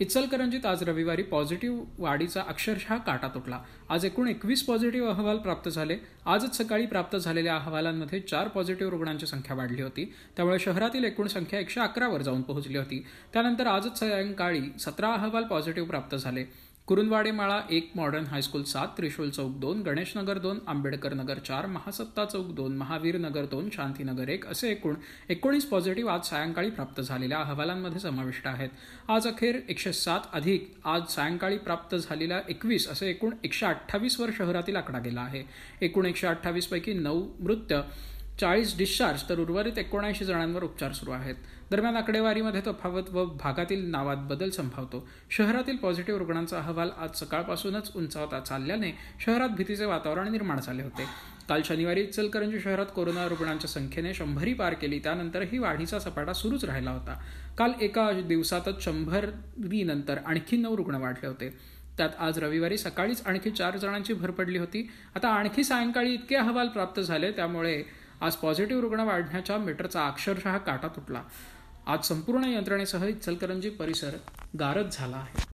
इचलकरंजीत आज रविवारी पॉझिटिव्ह वाढीचा अक्षरशः काटा तुटला आज एकूण एकवीस पॉझिटिव्ह अहवाल प्राप्त झाले आजच सकाळी प्राप्त झालेल्या अहवालांमध्ये चार पॉझिटिव्ह रुग्णांची संख्या वाढली होती त्यामुळे शहरातील एकूण संख्या एकशे अकरावर जाऊन पोहोचली होती त्यानंतर आजच सायंकाळी सतरा अहवाल पॉझिटिव्ह प्राप्त झाले कुरुंदवाडे माळा एक मॉडर्न हायस्कूल सात त्रिशूल चौक दोन गणेशनगर दोन आंबेडकर नगर चार महासत्ता चौक दोन महावीर नगर दोन शांतीनगर एक असे एकूण एकोणीस पॉझिटिव्ह आज सायंकाळी प्राप्त झालेल्या अहवालांमध्ये समाविष्ट आहेत आज अखेर एकशे सात अधिक आज सायंकाळी प्राप्त झालेल्या एकवीस असे एकूण एकशे अठ्ठावीसवर शहरातील आकडा गेला आहे एकूण एकशे अठ्ठावीसपैकी नऊ मृत्यू चाळीस डिस्चार्ज तर उर्वरित एकोणऐंशी जणांवर उपचार सुरू आहेत दरम्यान आकडेवारीमध्ये तफावत व भागातील नावात बदल संभावतो शहरातील पॉझिटिव्ह रुग्णांचा अहवाल आज सकाळपासूनच उंचावता चालल्याने शहरात भीतीचे वातावरण निर्माण झाले होते काल शनिवारी इचलकरंजी शहरात कोरोना रुग्णांच्या संख्येने शंभरी पार केली त्यानंतरही वाढीचा सपाटा सुरूच राहिला होता काल एका दिवसातच शंभरी नंतर आणखी नऊ रुग्ण वाढले होते त्यात आज रविवारी सकाळीच आणखी चार जणांची भर पडली होती आता आणखी सायंकाळी इतके अहवाल प्राप्त झाले त्यामुळे आज पॉझिटिव्ह रुग्ण वाढण्याच्या मीटरचा अक्षरशः काटा तुटला आज संपूर्ण यंत्रणेसह इचलकरंजी परिसर गारद झाला आहे